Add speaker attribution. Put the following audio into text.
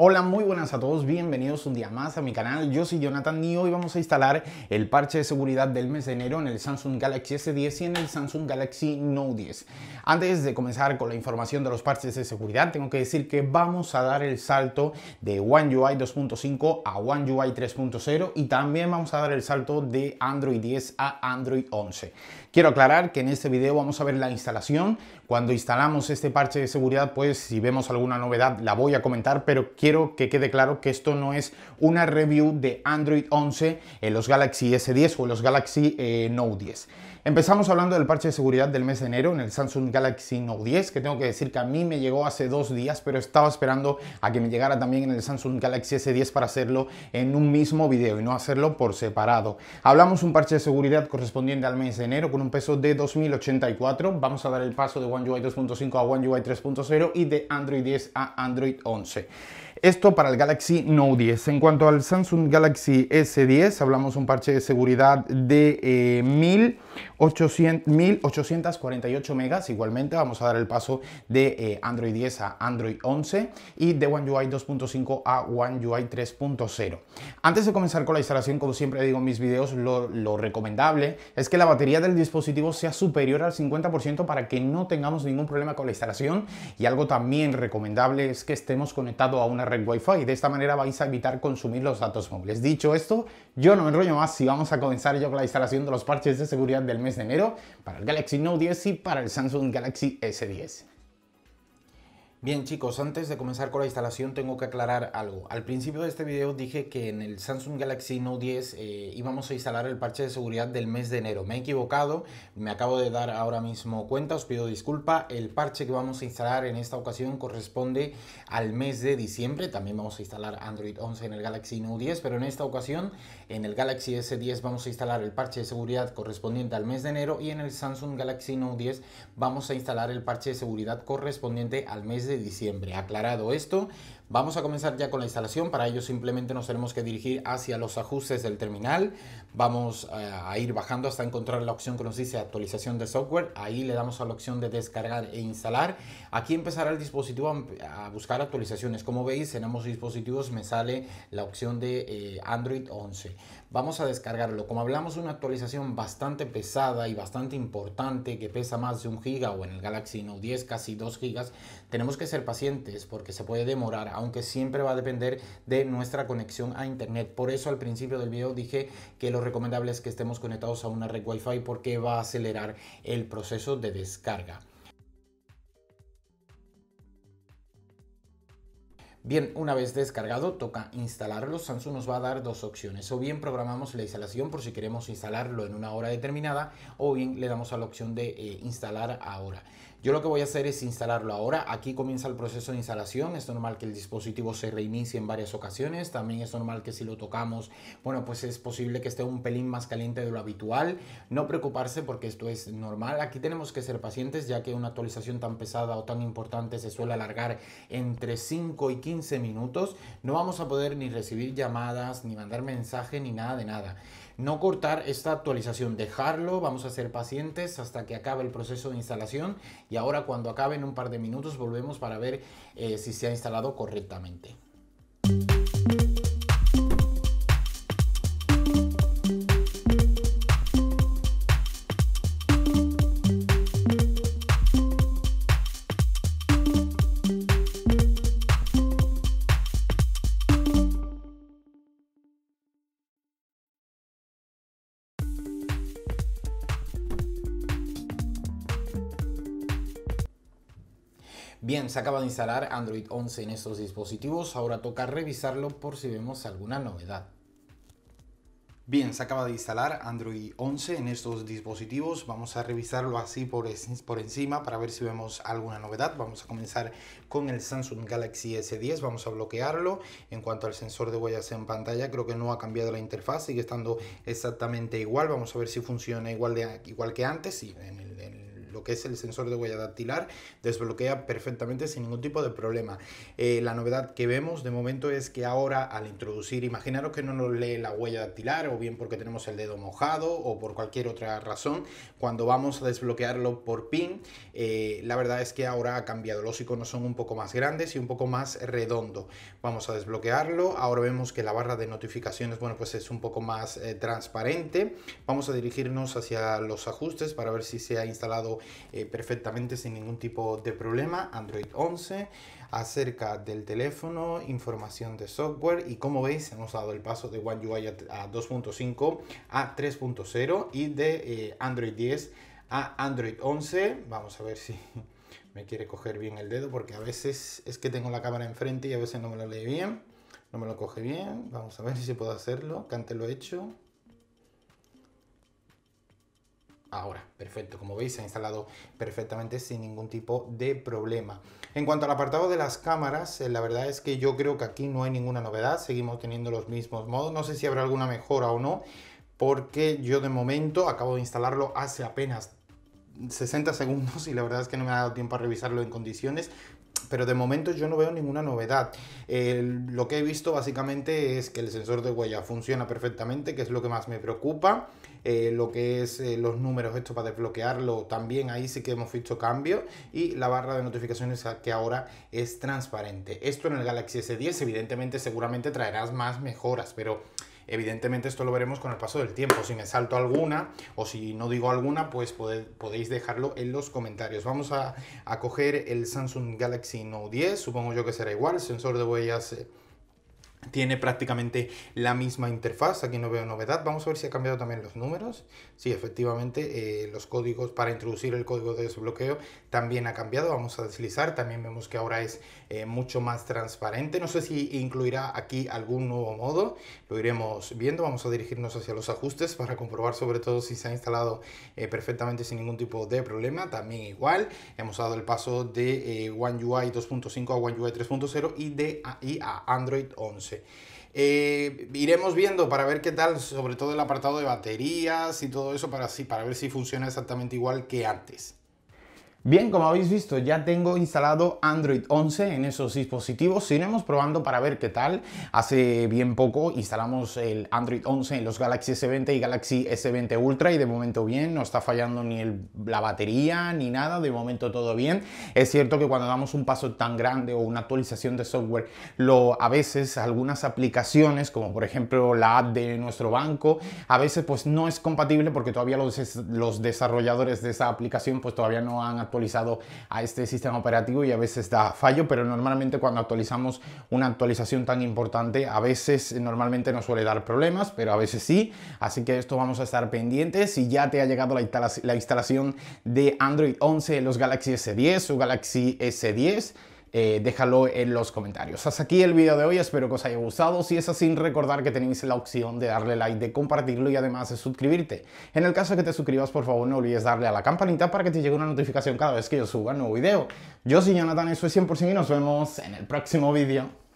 Speaker 1: Hola, muy buenas a todos, bienvenidos un día más a mi canal. Yo soy Jonathan y hoy vamos a instalar el parche de seguridad del mes de enero en el Samsung Galaxy S10 y en el Samsung Galaxy Note 10. Antes de comenzar con la información de los parches de seguridad, tengo que decir que vamos a dar el salto de One UI 2.5 a One UI 3.0 y también vamos a dar el salto de Android 10 a Android 11. Quiero aclarar que en este video vamos a ver la instalación, cuando instalamos este parche de seguridad, pues si vemos alguna novedad la voy a comentar, pero quiero que quede claro que esto no es una review de Android 11 en los Galaxy S10 o en los Galaxy eh, Note 10. Empezamos hablando del parche de seguridad del mes de enero en el Samsung Galaxy Note 10, que tengo que decir que a mí me llegó hace dos días, pero estaba esperando a que me llegara también en el Samsung Galaxy S10 para hacerlo en un mismo video y no hacerlo por separado. Hablamos un parche de seguridad correspondiente al mes de enero con un peso de 2084. Vamos a dar el paso de One UI 2.5 a One UI 3.0 y de Android 10 a Android 11. Esto para el Galaxy Note 10. En cuanto al Samsung Galaxy S10, hablamos un parche de seguridad de 1848 eh, megas. Igualmente vamos a dar el paso de eh, Android 10 a Android 11 y de One UI 2.5 a One UI 3.0. Antes de comenzar con la instalación, como siempre digo en mis videos, lo, lo recomendable es que la batería del dispositivo sea superior al 50% para que no tengamos ningún problema con la instalación y algo también recomendable es que estemos conectados a una red Wi-Fi. De esta manera vais a evitar consumir los datos móviles. Dicho esto, yo no me enrollo más si vamos a comenzar yo con la instalación de los parches de seguridad del mes de enero para el Galaxy Note 10 y para el Samsung Galaxy S10. Bien chicos, antes de comenzar con la instalación tengo que aclarar algo. Al principio de este video dije que en el Samsung Galaxy Note 10 eh, íbamos a instalar el parche de seguridad del mes de enero. Me he equivocado, me acabo de dar ahora mismo cuenta, os pido disculpa. El parche que vamos a instalar en esta ocasión corresponde al mes de diciembre. También vamos a instalar Android 11 en el Galaxy Note 10, pero en esta ocasión en el Galaxy S10 vamos a instalar el parche de seguridad correspondiente al mes de enero y en el Samsung Galaxy Note 10 vamos a instalar el parche de seguridad correspondiente al mes de de diciembre. Aclarado esto, Vamos a comenzar ya con la instalación, para ello simplemente nos tenemos que dirigir hacia los ajustes del terminal, vamos eh, a ir bajando hasta encontrar la opción que nos dice actualización de software, ahí le damos a la opción de descargar e instalar, aquí empezará el dispositivo a buscar actualizaciones, como veis en ambos dispositivos me sale la opción de eh, Android 11, vamos a descargarlo, como hablamos una actualización bastante pesada y bastante importante que pesa más de un giga o en el Galaxy Note 10 casi 2 gigas, tenemos que ser pacientes porque se puede demorar aunque siempre va a depender de nuestra conexión a internet. Por eso al principio del video dije que lo recomendable es que estemos conectados a una red Wi-Fi porque va a acelerar el proceso de descarga. Bien, una vez descargado, toca instalarlo. Samsung nos va a dar dos opciones. O bien programamos la instalación por si queremos instalarlo en una hora determinada, o bien le damos a la opción de eh, instalar ahora. Yo lo que voy a hacer es instalarlo ahora. Aquí comienza el proceso de instalación. Es normal que el dispositivo se reinicie en varias ocasiones. También es normal que si lo tocamos, bueno, pues es posible que esté un pelín más caliente de lo habitual. No preocuparse porque esto es normal. Aquí tenemos que ser pacientes ya que una actualización tan pesada o tan importante se suele alargar entre 5 y 15 minutos. No vamos a poder ni recibir llamadas, ni mandar mensaje, ni nada de nada. No cortar esta actualización, dejarlo, vamos a ser pacientes hasta que acabe el proceso de instalación y ahora cuando acabe en un par de minutos volvemos para ver eh, si se ha instalado correctamente. Bien, se acaba de instalar Android 11 en estos dispositivos, ahora toca revisarlo por si vemos alguna novedad. Bien, se acaba de instalar Android 11 en estos dispositivos. Vamos a revisarlo así por, por, encima para ver si vemos alguna novedad. Vamos a comenzar con el Samsung Galaxy S10. Vamos a bloquearlo. En cuanto al sensor de huellas en pantalla, creo que no ha cambiado la interfaz. Sigue estando exactamente igual. Vamos a ver si funciona igual, de, igual que antes. y en el, que es el sensor de huella dactilar, desbloquea perfectamente sin ningún tipo de problema. Eh, la novedad que vemos de momento es que ahora al introducir, imaginaros que no nos lee la huella dactilar o bien porque tenemos el dedo mojado o por cualquier otra razón, cuando vamos a desbloquearlo por pin, eh, la verdad es que ahora ha cambiado. Los iconos son un poco más grandes y un poco más redondo Vamos a desbloquearlo. Ahora vemos que la barra de notificaciones, bueno, pues es un poco más eh, transparente. Vamos a dirigirnos hacia los ajustes para ver si se ha instalado eh, perfectamente sin ningún tipo de problema, Android 11, acerca del teléfono, información de software y como veis hemos dado el paso de One UI a 2.5 a 3.0 y de eh, Android 10 a Android 11. Vamos a ver si me quiere coger bien el dedo porque a veces es que tengo la cámara enfrente y a veces no me lo lee bien. No me lo coge bien. Vamos a ver si puedo hacerlo, que antes lo he hecho. Ahora, perfecto, como veis se ha instalado perfectamente sin ningún tipo de problema. En cuanto al apartado de las cámaras, eh, la verdad es que yo creo que aquí no hay ninguna novedad, seguimos teniendo los mismos modos, no sé si habrá alguna mejora o no, porque yo de momento acabo de instalarlo hace apenas 60 segundos y la verdad es que no me ha dado tiempo a revisarlo en condiciones, pero de momento yo no veo ninguna novedad. lo que he visto básicamente es que el sensor de huella funciona perfectamente, que es lo que más me preocupa. Eh, lo que es eh, los números, esto para desbloquearlo, también ahí sí que hemos visto cambios. Y la barra de notificaciones que ahora es transparente. Esto en el Galaxy S10, evidentemente, seguramente traerás más mejoras, pero Evidentemente esto lo veremos con el paso del tiempo. Si me salto alguna o si no digo alguna, pues podéis dejarlo en los comentarios. Vamos a, coger el Samsung Galaxy Note 10, supongo yo que será igual, sensor de huellas... Eh, tiene prácticamente la misma interfaz, aquí no veo novedad. Vamos a ver si ha cambiado también los números. Sí, efectivamente, eh, los códigos para introducir el código de desbloqueo también ha cambiado. Vamos a deslizar, también vemos que ahora es eh, mucho más transparente. No sé si incluirá aquí algún nuevo modo, lo iremos viendo. Vamos a dirigirnos hacia los ajustes para comprobar sobre todo si se ha instalado eh, perfectamente sin ningún tipo de problema. También igual, hemos dado el paso de One UI 2.5 a One UI 3.0 y de a Android 11. Eh, iremos viendo para ver qué tal, sobre todo el apartado de baterías y todo eso, para, para ver si funciona exactamente igual que antes. Bien, como habéis visto, ya tengo instalado Android 11 en esos dispositivos. Iremos probando para ver qué tal. Hace bien poco instalamos el Android 11 en los Galaxy S20 y Galaxy S20 Ultra y de momento bien, no está fallando ni la batería ni nada, de momento todo bien. Es cierto que cuando damos un paso tan grande o una actualización de software, lo, a veces algunas aplicaciones, como por ejemplo la app de nuestro banco, a veces pues no es compatible porque todavía los, los desarrolladores de esa aplicación pues todavía no han actualizado a este sistema operativo y a veces da fallo, pero normalmente cuando actualizamos una actualización tan importante, a veces normalmente no suele dar problemas, pero a veces sí. Así que esto vamos a estar pendientes. Si ya te ha llegado la, instalación de Android 11 en los Galaxy S10 o Galaxy S10, eh, déjalo en los comentarios. Hasta aquí el video de hoy, espero que os haya gustado. Si es así, recordar que tenéis la opción de darle like, de compartirlo y además de suscribirte. En el caso de que te suscribas, por favor, no olvides darle a la campanita para que te llegue una notificación cada vez que yo suba un nuevo video. Yo soy Jonathan, eso es 100% y nos vemos en el próximo video